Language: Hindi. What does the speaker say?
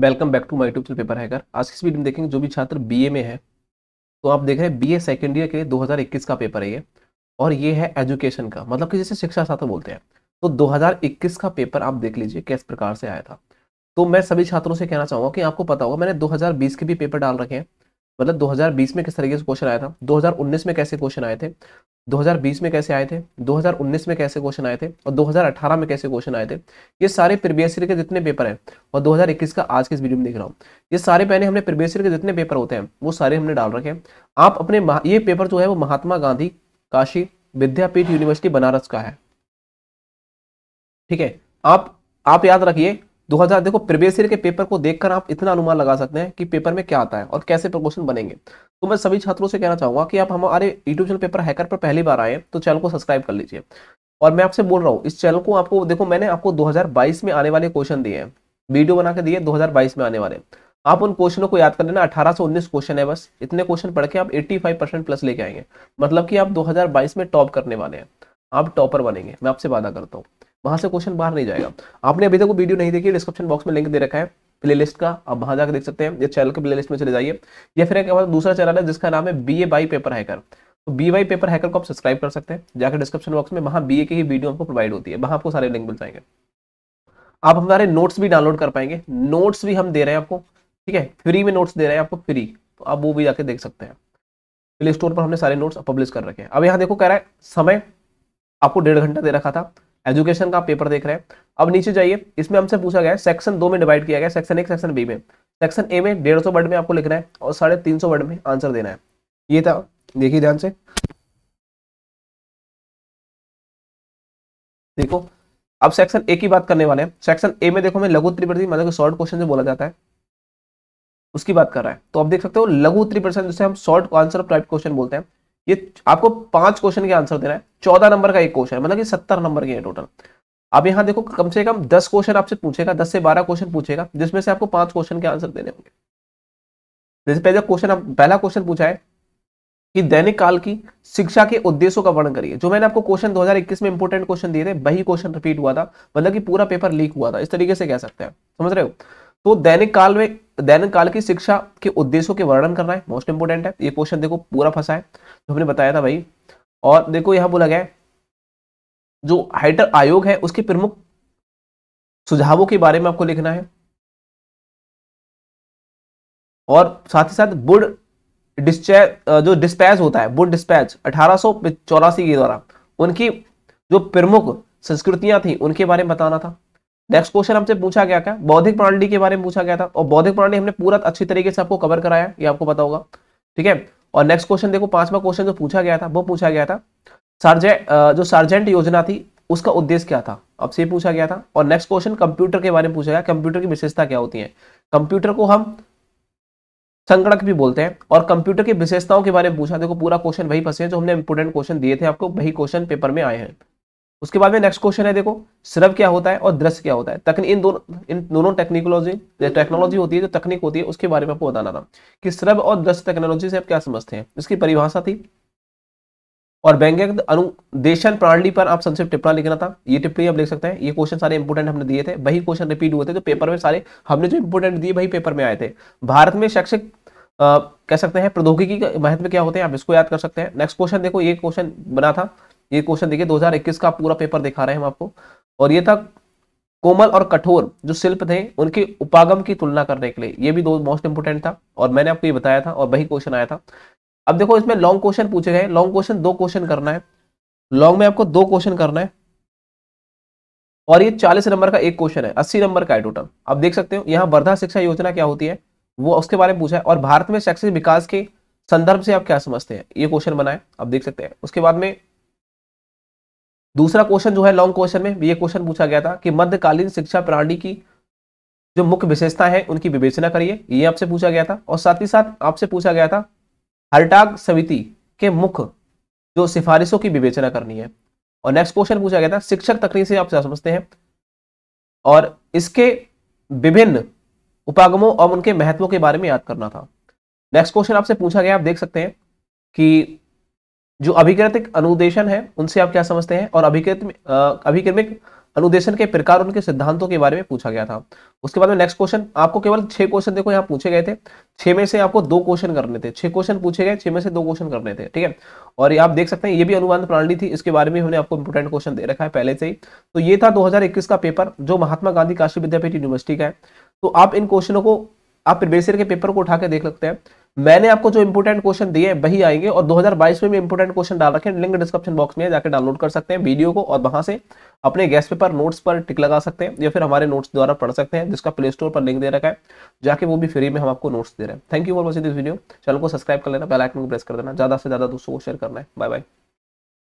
welcome back to my YouTube paper hacker आज इस वीडियो में देखेंगे जो भी छात्र बीए में है तो आप देख रहे हैं बीए सेकेंड ईयर के लिए 2021 का पेपर है ये और ये है एजुकेशन का मतलब कि जैसे शिक्षा छात्र बोलते हैं तो 2021 का पेपर आप देख लीजिए किस प्रकार से आया था तो मैं सभी छात्रों से कहना चाहूँगा कि आपको पता होगा मैंने 2020 के भी पेपर डाल रखे हैं मतलब 2020 में किस तरीके से क्वेश्चन आया था 2019 में कैसे क्वेश्चन आए थे 2020 में कैसे आए थे 2019 में कैसे क्वेश्चन आए थे और 2018 में कैसे क्वेश्चन आए थे ये सारे प्रीवियस ईयर के जितने पेपर हैं और 2021 का आज के इस वीडियो में देख रहा हूँ ये सारे पहले हमने प्रीवियस ईयर के जितने पेपर होते हैं वो सारे हमने डाल रखे हैं आप अपने ये पेपर जो है वो महात्मा गांधी काशी विद्यापीठ यूनिवर्सिटी बनारस का है ठीक है आप आप याद रखिए 2000 देखो प्रीवियस ईयर के पेपर को देखकर आप इतना अनुमान लगा सकते हैं कि पेपर में क्या आता है और कैसे प्रपोशन बनेंगे तो मैं सभी छात्रों से कहना चाहूंगा कि आप हमारे यूट्यूब चैनल पेपर हैकर पर पहली बार आए तो चैनल को सब्सक्राइब कर लीजिए और मैं आपसे बोल रहा हूँ इस चैनल को आपको देखो मैंने आपको 2022 में आने वाले क्वेश्चन दिए हैं वीडियो बना के दिए 2022 में आने वाले आप उन क्वेश्चनों को याद कर लेना अठारह से उन्नीस क्वेश्चन है बस इतने क्वेश्चन पढ़ के आप 85 परसेंट प्लस लेके आएंगे मतलब कि आप 2022 में टॉप करने वाले हैं आप टॉपर बनेंगे मैं आपसे वादा करता हूँ वहां से क्वेश्चन बाहर नहीं जाएगा आपने अभी तक वो वीडियो नहीं देखी डिस्क्रिप्शन बॉक्स में लिंक दे रखा है प्लेलिस्ट का आप वहां जाकर देख सकते हैं या चैनल के प्लेलिस्ट में चले जाइए या फिर दूसरा चैनल है जिसका नाम है B A by paper hacker तो बी वाई पेपर हैकर को आप सब्सक्राइब कर सकते हैं जाकर डिस्क्रिप्शन बॉक्स में वहां बी ए की वीडियो आपको प्रोवाइड होती है वहां आपको सारे लिंक मिल जाएंगे आप हमारे नोट्स भी डाउनलोड कर पाएंगे नोट्स भी हम दे रहे हैं आपको ठीक है फ्री में नोट्स दे रहे हैं आपको फ्री तो आप वो भी जाके देख सकते हैं प्ले स्टोर पर हमने सारे नोट्स पब्लिश कर रखे हैं अब यहाँ देखो कह रहा है समय आपको डेढ़ घंटा दे रखा था एजुकेशन का पेपर देख रहे हैं अब नीचे जाइए इसमें हमसे पूछा गया सेक्शन दो में डिवाइड किया गया सेक्शन एक सेक्शन बी में सेक्शन ए में डेढ़ सौ वर्ड में आपको लिखना है और साढ़े तीन सौ वर्ड में आंसर देना है ये था देखिए ध्यान से देखो अब सेक्शन ए की बात करने वाले हैं सेक्शन ए में देखो मैं लघु त्रिप्रति मतलब शॉर्ट क्वेश्चन जो बोला जाता है उसकी बात कर रहा है तो आप देख सकते हो लघु उत्तरी प्रश्न जिसे हम शॉर्ट आंसर टाइप क्वेश्चन बोलते हैं ये आपको पांच क्वेश्चन के आंसर देना है चौदह नंबर का एक क्वेश्चन मतलब कि सत्तर नंबर के टोटल अब यहां देखो कम से कम दस क्वेश्चन आपसे पूछेगा दस से बारह क्वेश्चन पूछेगा जिसमें से आपको पांच क्वेश्चन के आंसर देने होंगे जैसे पहले क्वेश्चन पहला क्वेश्चन पूछा है कि दैनिक काल की शिक्षा के उद्देश्यों का वर्णन करिए जो मैंने आपको क्वेश्चन 2021 में इंपोर्टेंट क्वेश्चन दिए थे वही क्वेश्चन रिपीट हुआ था मतलब कि पूरा पेपर लीक हुआ था इस तरीके से कह सकते हैं समझ रहे हो तो दैनिक काल में दैनिक काल की शिक्षा के उद्देश्यों के वर्णन करना है मोस्ट इंपोर्टेंट है ये क्वेश्चन देखो पूरा फंसा है जो हमने बताया था भाई और देखो यहाँ बोला गया है जो हाइटर आयोग है उसके प्रमुख सुझावों के बारे में आपको लिखना है और साथ ही साथ बुड जो डिस्पैच होता है बुड डिस्पैच अठारह के द्वारा उनकी जो प्रमुख संस्कृतियां थी उनके बारे में बताना था नेक्स्ट क्वेश्चन हमसे पूछा गया क्या बौद्धिक प्रणाली के बारे में पूछा गया था और बौद्धिक प्रणाली हमने पूरा अच्छी तरीके से आपको कवर कराया ये आपको पता होगा ठीक है और नेक्स्ट क्वेश्चन देखो पांचवा क्वेश्चन जो पूछा गया था वो पूछा गया था सार्जे जो सार्जेंट योजना थी उसका उद्देश्य क्या था अब से पूछा गया था और नेक्स्ट क्वेश्चन कंप्यूटर के बारे में पूछा गया कंप्यूटर की विशेषता क्या होती है कंप्यूटर को हम संगणक भी बोलते हैं और कंप्यूटर की विशेषताओं के बारे में पूछा देखो पूरा क्वेश्चन वही फंसे हैं जो हमने इंपोर्टेंट क्वेश्चन दिए थे आपको वही क्वेश्चन पेपर में आए हैं उसके बाद में नेक्स्ट क्वेश्चन है देखो सिर्फ क्या होता है और दृश्य क्या होता है तकनी इन दोनों इन दोनों टेक्निकोलॉजी टेक्नोलॉजी होती है जो तकनीक होती है उसके बारे में आपको बताना था कि सिर्फ और दृश्य टेक्नोलॉजी से आप क्या समझते हैं इसकी परिभाषा थी और बैंक अनुदेशन प्रणाली पर आप संक्षिप्त टिप्पणा लिखना था ये टिप्पणी आप लिख सकते हैं ये क्वेश्चन सारे इंपोर्टेंट हमने दिए थे वही क्वेश्चन रिपीट हुए थे जो पेपर में सारे हमने जो इंपोर्टेंट दिए वही पेपर में आए थे भारत में शैक्षिक कह सकते हैं प्रौद्योगिकी का महत्व क्या होते हैं आप इसको याद कर सकते हैं नेक्स्ट क्वेश्चन देखो ये क्वेश्चन बना था ये क्वेश्चन देखिए 2021 का पूरा पेपर दिखा रहे हैं हम आपको और ये था कोमल और कठोर जो शिल्प थे उनके उपागम की तुलना करने के लिए ये भी दो मोस्ट इंपोर्टेंट था और मैंने आपको ये बताया था और वही क्वेश्चन आया था अब देखो इसमें लॉन्ग क्वेश्चन पूछे गए लॉन्ग क्वेश्चन दो क्वेश्चन करना है लॉन्ग में आपको दो क्वेश्चन करना है और ये 40 नंबर का एक क्वेश्चन है 80 नंबर का है टोटल आप देख सकते हो यहाँ वर्धा शिक्षा योजना क्या होती है वो उसके बारे में पूछा है और भारत में शैक्षिक विकास के संदर्भ से आप क्या समझते हैं ये क्वेश्चन बनाए आप देख सकते हैं उसके बाद में दूसरा क्वेश्चन जो है लॉन्ग क्वेश्चन में ये क्वेश्चन पूछा गया था कि मध्यकालीन शिक्षा प्रणाली की जो मुख्य विशेषता है उनकी विवेचना करिए ये आपसे पूछा गया था और साथ ही साथ आपसे पूछा गया था हरटाग समिति के मुख्य जो सिफारिशों की विवेचना करनी है और नेक्स्ट क्वेश्चन पूछा गया था शिक्षक तकनीक से आप समझते हैं और इसके विभिन्न उपागमों और उनके महत्वों के बारे में याद करना था नेक्स्ट क्वेश्चन आपसे पूछा गया आप देख सकते हैं कि जो अभिकृतिक अनुदेशन है उनसे आप क्या समझते हैं और अभिकृत अभिक्रमिक अनुदेशन के प्रकार उनके सिद्धांतों के बारे में पूछा गया था उसके बाद में नेक्स्ट क्वेश्चन आपको केवल छह क्वेश्चन देखो यहाँ पूछे गए थे छह में से आपको दो क्वेश्चन करने थे छह क्वेश्चन पूछे गए छह में से दो क्वेश्चन करने थे ठीक है और ये आप देख सकते हैं ये भी अनुबंध प्रणाली थी इसके बारे में हमने आपको इंपोर्टेंट क्वेश्चन दे रखा है पहले से ही तो ये था दो का पेपर जो महात्मा गांधी काशी विद्यापीठ यूनिवर्सिटी का है तो आप इन क्वेश्चनों को आप प्रीवियस के पेपर को उठा के देख सकते हैं मैंने आपको जो इंपोर्टेंट क्वेश्चन दिए वही आएंगे और 2022 में भी इंपोर्टेंट क्वेश्चन डाल रखे हैं लिंक डिस्क्रिप्शन बॉक्स में जाकर डाउनलोड कर सकते हैं वीडियो को और वहां से अपने गैस पेपर नोट्स पर टिक लगा सकते हैं या फिर हमारे नोट्स द्वारा पढ़ सकते हैं जिसका प्ले स्टोर पर लिंक दे रखा है जाके वो भी फ्री में हम आपको नोट्स दे रहे हैं thank you for watching this video channel को सब्सक्राइब कर लेना बेलाइकन को प्रेस कर देना ज्यादा से ज्यादा दोस्तों को शेयर करना है बाय बाय